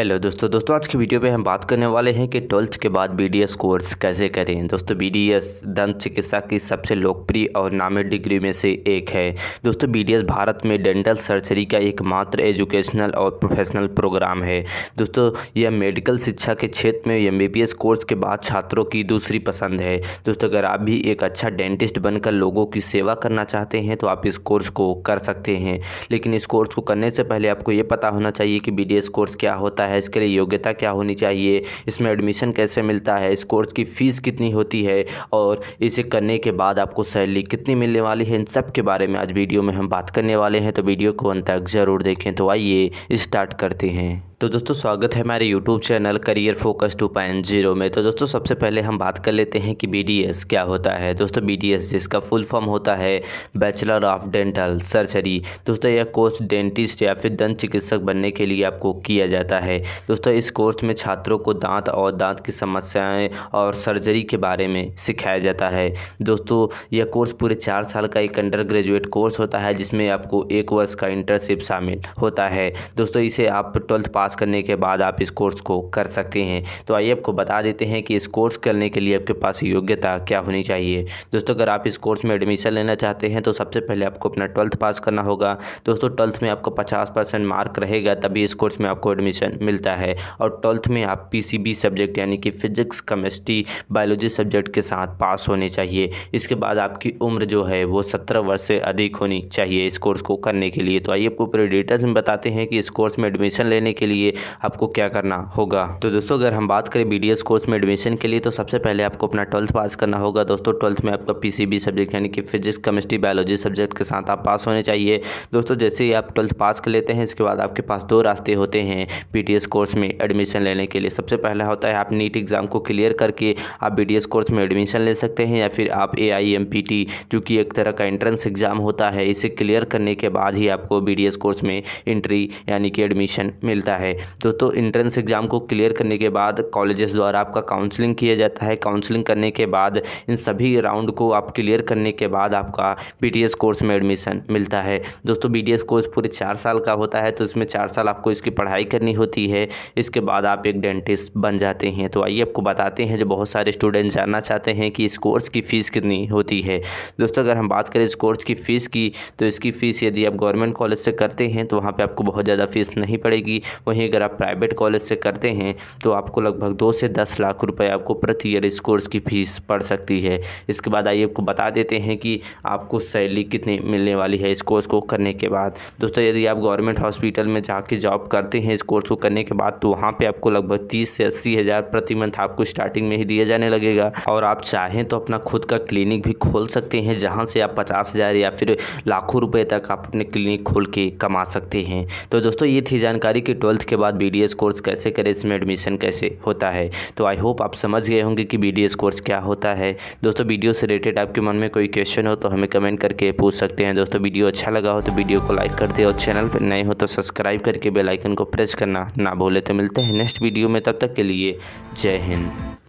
hello दोस्तों दोस्तों आज की वीडियो में हम बात करने वाले हैं कि ट्वेल्थ के बाद बीडीएस कोर्स कैसे करें दोस्तों बीडीएस दंत चिकित्सा की सबसे लोकप्रिय और नामी डिग्री में से एक है दोस्तों बीडीएस भारत में डेंटल सर्जरी का एकमात्र एजुकेशनल और प्रोफेशनल प्रोग्राम है दोस्तों यह मेडिकल शिक्षा के क्षेत्र में एम कोर्स के बाद छात्रों की दूसरी पसंद है दोस्तों अगर आप भी एक अच्छा डेंटिस्ट बनकर लोगों की सेवा करना चाहते हैं तो आप इस कोर्स को कर सकते हैं लेकिन इस कोर्स को करने से पहले आपको ये पता होना चाहिए कि बी कोर्स क्या होता है है इसके लिए योग्यता क्या होनी चाहिए इसमें एडमिशन कैसे मिलता है इस कोर्स की फ़ीस कितनी होती है और इसे करने के बाद आपको सैलरी कितनी मिलने वाली है इन सब के बारे में आज वीडियो में हम बात करने वाले हैं तो वीडियो को अंत तक ज़रूर देखें तो आइए स्टार्ट करते हैं तो दोस्तों स्वागत है हमारे YouTube चैनल करियर फोकस 2.0 में तो दोस्तों सबसे पहले हम बात कर लेते हैं कि बी क्या होता है दोस्तों बी जिसका फुल फॉर्म होता है बैचलर ऑफ डेंटल सर्जरी दोस्तों यह कोर्स डेंटिस्ट या फिर दंत चिकित्सक बनने के लिए आपको किया जाता है दोस्तों इस कोर्स में छात्रों को दांत और दांत की समस्याएँ और सर्जरी के बारे में सिखाया जाता है दोस्तों यह कोर्स पूरे चार साल का एक अंडर ग्रेजुएट कोर्स होता है जिसमें आपको एक वर्ष का इंटर्नशिप शामिल होता है दोस्तों इसे आप ट्वेल्थ पास पास करने के बाद आप इस कोर्स को कर सकते हैं तो आइए आपको बता देते हैं कि इस कोर्स करने के लिए आपके पास योग्यता क्या होनी चाहिए दोस्तों अगर आप इस कोर्स में एडमिशन लेना चाहते हैं तो सबसे पहले आपको अपना ट्वेल्थ पास करना होगा दोस्तों ट्वेल्थ में आपको पचास परसेंट मार्क रहेगा तभी इस कोर्स में आपको एडमिशन मिलता है और ट्वेल्थ में आप पी सब्जेक्ट यानी कि फिजिक्स केमिस्ट्री बायोलॉजी सब्जेक्ट के साथ पास होने चाहिए इसके बाद आपकी उम्र जो है वो सत्रह वर्ष से अधिक होनी चाहिए इस कोर्स को करने के लिए तो आइए आपको पूरे डिटेल्स में बताते हैं कि इस कोर्स में एडमिशन लेने के लिए लिए आपको क्या करना होगा तो दोस्तों अगर हम बात करें बी कोर्स में एडमिशन के लिए तो सबसे पहले आपको अपना ट्वेल्थ पास करना होगा दोस्तों ट्वेल्थ में आपका पी सब्जेक्ट यानी कि फिजिक्स केमिस्ट्री बायोलॉजी सब्जेक्ट के साथ आप पास होने चाहिए दोस्तों जैसे ही आप ट्वेल्थ पास कर लेते हैं इसके बाद आपके पास दो रास्ते होते हैं बी कोर्स में एडमिशन लेने के लिए सबसे पहला होता है आप नीट एग्ज़ाम को क्लियर करके आप बी कोर्स में एडमिशन ले सकते हैं या फिर आप A I M P T जो कि एक तरह का एंट्रेंस एग्ज़ाम होता है इसे क्लियर करने के बाद ही आपको बी कोर्स में एंट्री यानी कि एडमिशन मिलता है है दोस्तों इंट्रेंस एग्ज़ाम को क्लियर करने के बाद कॉलेजेस द्वारा आपका काउंसलिंग किया जाता है काउंसलिंग करने के बाद इन सभी राउंड को आप क्लियर करने के बाद आपका बी कोर्स में एडमिशन मिलता है दोस्तों बी कोर्स पूरे चार साल का होता है तो इसमें चार साल आपको इसकी पढ़ाई करनी होती है इसके बाद आप एक डेंटिस्ट बन जाते हैं तो आइए आपको बताते हैं जो बहुत सारे स्टूडेंट जानना चाहते हैं कि इस कोर्स की फ़ीस कितनी होती है दोस्तों अगर हम बात करें इस कोर्स की फ़ीस की तो इसकी फ़ीस यदि आप गवर्नमेंट कॉलेज से करते हैं तो वहाँ पर आपको बहुत ज़्यादा फ़ीस नहीं पड़ेगी वहीं वहीं अगर आप प्राइवेट कॉलेज से करते हैं तो आपको लगभग दो से दस लाख रुपए आपको प्रति ईयर इस कोर्स की फ़ीस पड़ सकती है इसके बाद आइए आपको बता देते हैं कि आपको सैलरी कितनी मिलने वाली है इस कोर्स को करने के बाद दोस्तों यदि आप गवर्नमेंट हॉस्पिटल में जाके जॉब करते हैं इस कोर्स को करने के बाद तो वहाँ पर आपको लगभग तीस से अस्सी हज़ार प्रति मंथ आपको स्टार्टिंग में ही दिया जाने लगेगा और आप चाहें तो अपना खुद का क्लिनिक भी खोल सकते हैं जहाँ से आप पचास हज़ार या फिर लाखों रुपये तक आप अपने क्लिनिक खोल के कमा सकते हैं तो दोस्तों ये थी जानकारी कि ट्वेल्थ उसके बाद बी कोर्स कैसे करें इसमें एडमिशन कैसे होता है तो आई होप आप समझ गए होंगे कि बी कोर्स क्या होता है दोस्तों वीडियो से रिलेटेड आपके मन में कोई क्वेश्चन हो तो हमें कमेंट करके पूछ सकते हैं दोस्तों वीडियो अच्छा लगा हो तो वीडियो को लाइक कर दे और चैनल पर नए हो तो सब्सक्राइब करके बेलाइकन को प्रेस करना ना भूले तो मिलते हैं नेक्स्ट वीडियो में तब तक के लिए जय हिंद